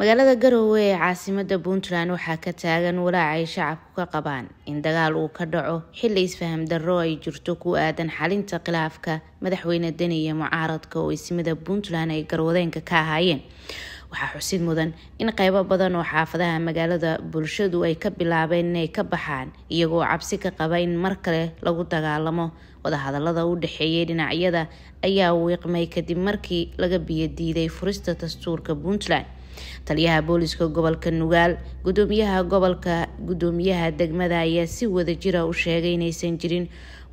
magaalada garowe ee caasimada puntland waxaa ka taagan walaac ay shacabku ka qabaan in dagaal uu ka dhaco xili isfaham darro ay jirto ku aadan xalinta khilaafka madaxweyne deni mucaaradka oo ismida puntland ay garwadeenka ka ahaayeen waxaa xusid mudan in qeybo badan oo xaafadaha magaalada bulshadu ay ka bilaabeen inay ka baxaan iyagoo cabsi ka qaba in mar kale lagu dagaalamo wadahadalada u dhexeeyey dhinacyada ayaa wiiqmay kadib markii laga biyadiiday furista dastuurka puntland taliyaha booliska gobolka nugaal gudoomiyaha gobolka gudoomiyaha degmada ayaa si wada jira ah u sheegay inaysan jirin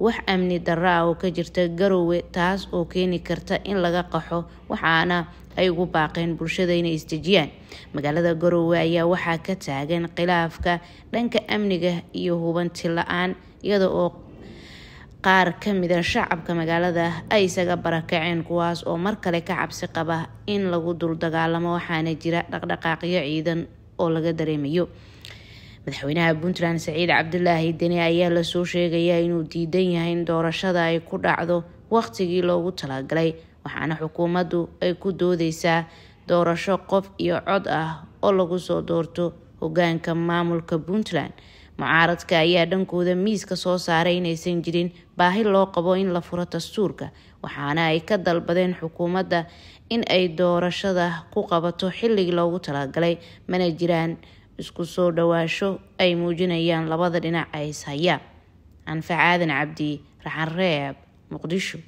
wax amni darra ah oo ka jirta garowe taas oo keeni karta in laga qaxo waxaana ay ugu baaqeen bulshada inay isdejiyaan magaalada garowe ayaa waxaa ka taagan khilaafka dhanka amniga iyo hubanti la-aan iyada oo qaar ka mida ah shacabka magaalada ay isaga barakaceen kuwaas oo mar kale ka cabsi qaba in lagu dul dagaalamo waxaana jira dhaqdhaqaaqyo ciidan oo laga dareemayo madaxweynaha puntland saciid cabdulaahi deni ayaa lasoo sheegayaa inuu diidan yahay in doorashada ay ku dhacdo waqtigii loogu talagalay waxaana xukuumaddu ay ku doodeysaa doorasho qof iyo cod ah oo lagu soo doorto hogaanka maamulka puntland mucaaradka ayaa dhankooda miiska soo saaray inaysan jirin baahi loo qabo in la furo dastuurka waxaana ay ka dalbadeen xukuumadda in ay doorashada ku qabato xilligii loogu talagalay mana jiraan isku soo dhowaasho ay muujinayaan labada dhinac ay is anfac aadan cabdi raxanreeb muqdisho